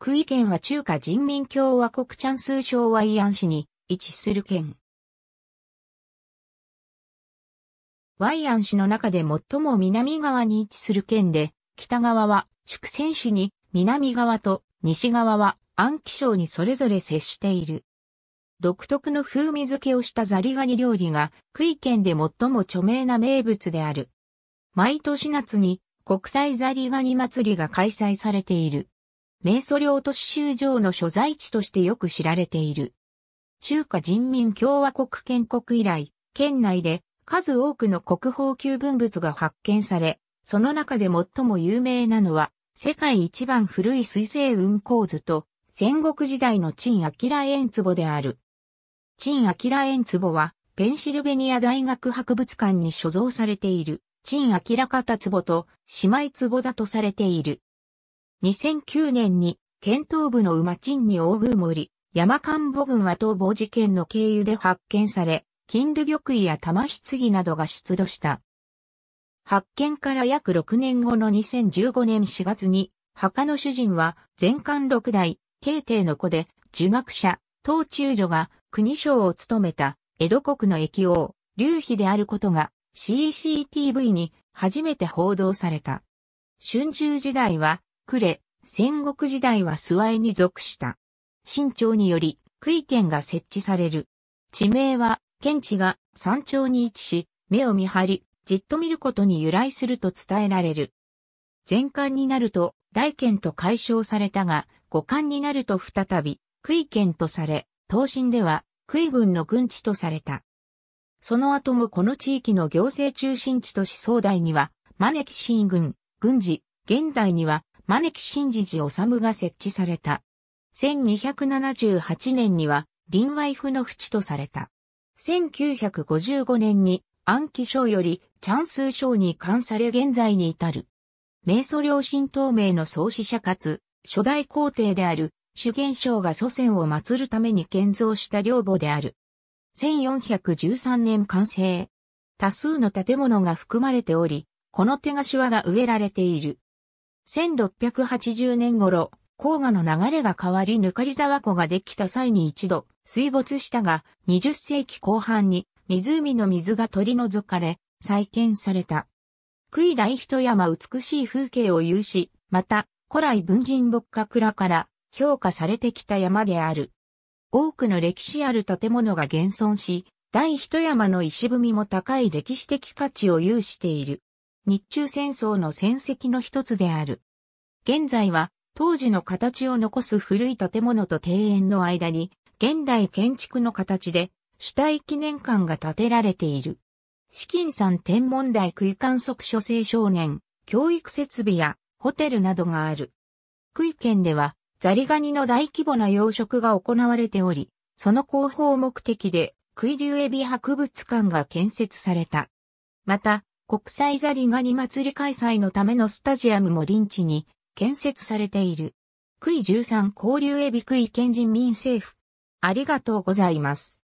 区域県は中華人民共和国チャンス省ワイアン市に位置する県。ワイアン市の中で最も南側に位置する県で、北側は祝仙市に南側と西側は安徽省にそれぞれ接している。独特の風味付けをしたザリガニ料理が、区域県で最も著名な名物である。毎年夏に国際ザリガニ祭りが開催されている。名祖領都市州城の所在地としてよく知られている。中華人民共和国建国以来、県内で数多くの国宝級文物が発見され、その中で最も有名なのは、世界一番古い水星雲構図と、戦国時代の陳明円壺である。陳明円壺は、ペンシルベニア大学博物館に所蔵されている、陳明方壺と姉妹壺だとされている。2009年に、県東部の馬賃に大宮森、山間母群は逃亡事件の経由で発見され、金流玉衣や玉棺などが出土した。発見から約6年後の2015年4月に、墓の主人は全館六代、慶帝の子で、儒学者、東中女が国将を務めた江戸国の駅王、劉妃であることが CCTV に初めて報道された。春秋時代はれ、戦国時代は諏訪江に属した。新朝により、杭県が設置される。地名は、県地が山頂に位置し、目を見張り、じっと見ることに由来すると伝えられる。前巻になると、大県と解消されたが、五巻になると再び、杭県とされ、東進では、杭軍の軍地とされた。その後もこの地域の行政中心地とし壮大には、招き新軍、軍事、現代には、招き新次寺治が設置された。1278年には、ワイ府の淵とされた。1955年に、安記省より、チャンス省に関され現在に至る。名祖良心透明の創始者かつ、初代皇帝である、主元省が祖先を祀るために建造した領母である。1413年完成。多数の建物が含まれており、この手がしわが植えられている。1680年頃、黄河の流れが変わりぬかり沢湖ができた際に一度水没したが、20世紀後半に湖の水が取り除かれ、再建された。杭大一山美しい風景を有し、また、古来文人牧家倉から評価されてきた山である。多くの歴史ある建物が現存し、大一山の石踏みも高い歴史的価値を有している。日中戦争の戦績の一つである。現在は当時の形を残す古い建物と庭園の間に現代建築の形で主体記念館が建てられている。資金山天文台区位観測所生少年、教育設備やホテルなどがある。区位県ではザリガニの大規模な養殖が行われており、その広報目的で、クイリュエビ博物館が建設された。また、国際ザリガニ祭り開催のためのスタジアムも臨地に建設されている。クイ13交流エビクイ県人民政府。ありがとうございます。